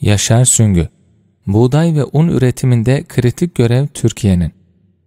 Yaşar Süngü Buğday ve un üretiminde kritik görev Türkiye'nin.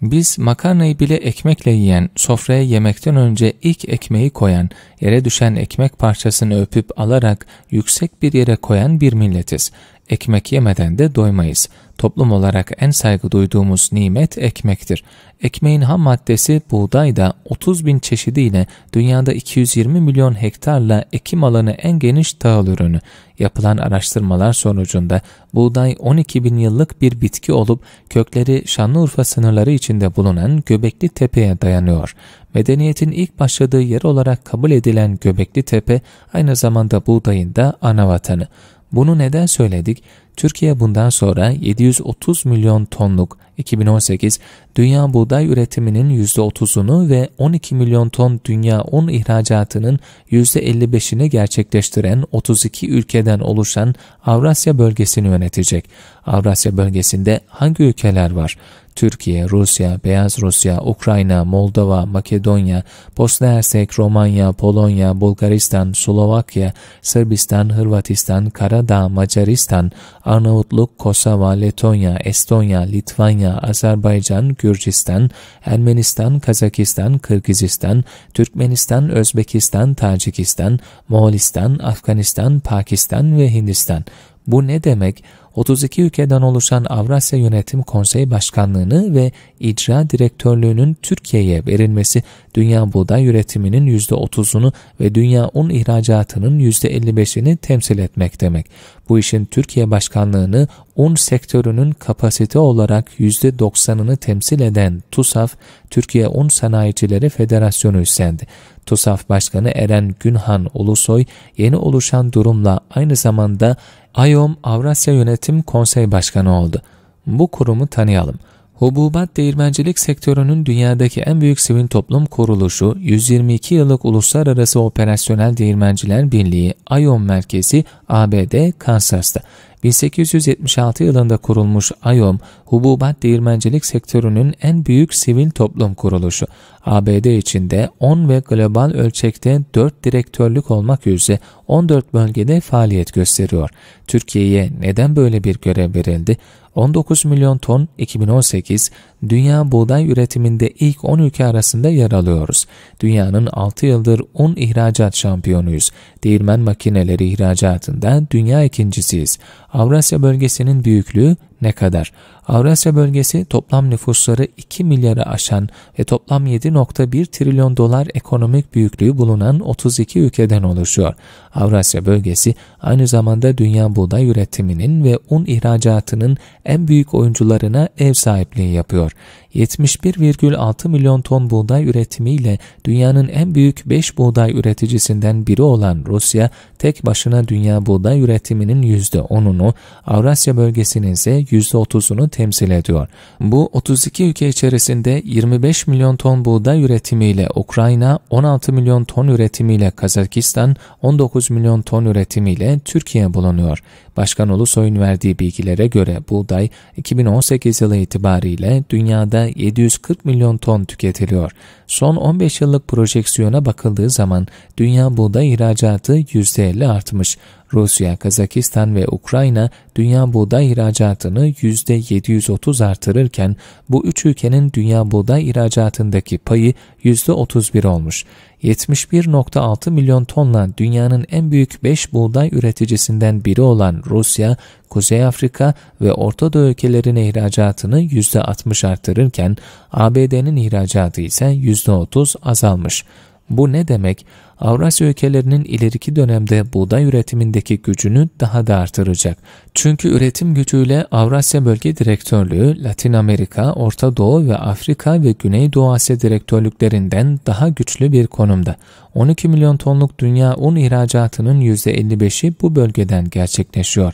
Biz makarnayı bile ekmekle yiyen, sofraya yemekten önce ilk ekmeği koyan, yere düşen ekmek parçasını öpüp alarak yüksek bir yere koyan bir milletiz. Ekmek yemeden de doymayız. Toplum olarak en saygı duyduğumuz nimet ekmektir. Ekmeğin ham maddesi buğday da 30 bin çeşidiyle dünyada 220 milyon hektarla ekim alanı en geniş tahıl ürünü. Yapılan araştırmalar sonucunda buğday 12 bin yıllık bir bitki olup kökleri Şanlıurfa sınırları içinde bulunan Göbekli Tepe'ye dayanıyor. Medeniyetin ilk başladığı yer olarak kabul edilen Göbekli Tepe aynı zamanda buğdayın da ana vatanı. Bunu neden söyledik? Türkiye bundan sonra 730 milyon tonluk 2018 dünya buğday üretiminin %30'unu ve 12 milyon ton dünya un ihracatının %55'ini gerçekleştiren 32 ülkeden oluşan Avrasya bölgesini yönetecek. Avrasya bölgesinde hangi ülkeler var? Türkiye, Rusya, Beyaz Rusya, Ukrayna, Moldova, Makedonya, Bosna Hersek, Romanya, Polonya, Bulgaristan, Slovakya, Sırbistan, Hırvatistan, Karadağ, Macaristan, Arnavutluk, Kosova, Letonya, Estonya, Litvanya, Azerbaycan, Gürcistan, Ermenistan, Kazakistan, Kırgızistan, Türkmenistan, Özbekistan, Tacikistan, Moğolistan, Afganistan, Pakistan ve Hindistan bu ne demek? 32 ülkeden oluşan Avrasya Yönetim Konseyi Başkanlığı'nı ve icra direktörlüğünün Türkiye'ye verilmesi dünya buğday üretiminin %30'unu ve dünya un ihracatının %55'ini temsil etmek demek. Bu işin Türkiye Başkanlığı'nı un sektörünün kapasite olarak %90'ını temsil eden TUSAF, Türkiye Un Sanayicileri Federasyonu üstlendi. TUSAF Başkanı Eren Günhan Ulusoy, yeni oluşan durumla aynı zamanda IOM Avrasya Yönetim Konsey Başkanı oldu. Bu kurumu tanıyalım. Hububat değirmencilik sektörünün dünyadaki en büyük sivil toplum kuruluşu 122 yıllık Uluslararası Operasyonel Değirmenciler Birliği IOM Merkezi ABD Kansas'ta. 1876 yılında kurulmuş AYOM, hububat değirmencilik sektörünün en büyük sivil toplum kuruluşu. ABD içinde 10 ve global ölçekte 4 direktörlük olmak üzere 14 bölgede faaliyet gösteriyor. Türkiye'ye neden böyle bir görev verildi? 19 milyon ton 2018, dünya buğday üretiminde ilk 10 ülke arasında yer alıyoruz. Dünyanın 6 yıldır 10 ihracat şampiyonuyuz. Değirmen makineleri ihracatında dünya ikincisiyiz. Avrasya bölgesinin büyüklüğü ne kadar? Avrasya bölgesi toplam nüfusları 2 milyarı aşan ve toplam 7.1 trilyon dolar ekonomik büyüklüğü bulunan 32 ülkeden oluşuyor. Avrasya bölgesi aynı zamanda dünya buğday üretiminin ve un ihracatının en büyük oyuncularına ev sahipliği yapıyor. 71,6 milyon ton buğday üretimiyle dünyanın en büyük 5 buğday üreticisinden biri olan Rusya, tek başına dünya buğday üretiminin %10'unu, Avrasya bölgesinin ise %30'unu temsil ediyor. Bu 32 ülke içerisinde 25 milyon ton buğday üretimiyle Ukrayna, 16 milyon ton üretimiyle Kazakistan, 19 milyon ton üretimiyle Türkiye bulunuyor. Başkan Ulusoy'un verdiği bilgilere göre buğday 2018 yılı itibariyle dünyada 740 milyon ton tüketiliyor. Son 15 yıllık projeksiyona bakıldığı zaman dünya buğday ihracatı %50 artmış. Rusya, Kazakistan ve Ukrayna dünya buğday ihracatını %730 artırırken bu üç ülkenin dünya buğday ihracatındaki payı %31 olmuş. 71.6 milyon tonla dünyanın en büyük 5 buğday üreticisinden biri olan Rusya, Kuzey Afrika ve Orta Doğu ülkelerine ihracatını %60 artırırken ABD'nin ihracatı ise %30 azalmış. Bu ne demek? Avrasya ülkelerinin ileriki dönemde buğday üretimindeki gücünü daha da artıracak. Çünkü üretim gücüyle Avrasya Bölge Direktörlüğü, Latin Amerika, Orta Doğu ve Afrika ve Güneydoğu Asya direktörlüklerinden daha güçlü bir konumda. 12 milyon tonluk dünya un ihracatının %55'i bu bölgeden gerçekleşiyor.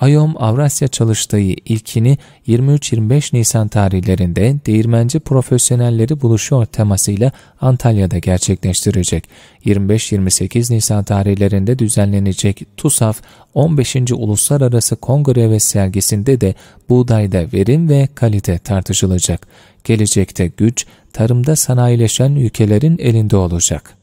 Ayom Avrasya çalıştayı ilkini 23-25 Nisan tarihlerinde değirmenci profesyonelleri buluşuyor temasıyla Antalya'da gerçekleştirecek. 25-28 Nisan tarihlerinde düzenlenecek TUSAF 15. Uluslararası Kongre ve sergisinde de buğdayda verim ve kalite tartışılacak. Gelecekte güç tarımda sanayileşen ülkelerin elinde olacak.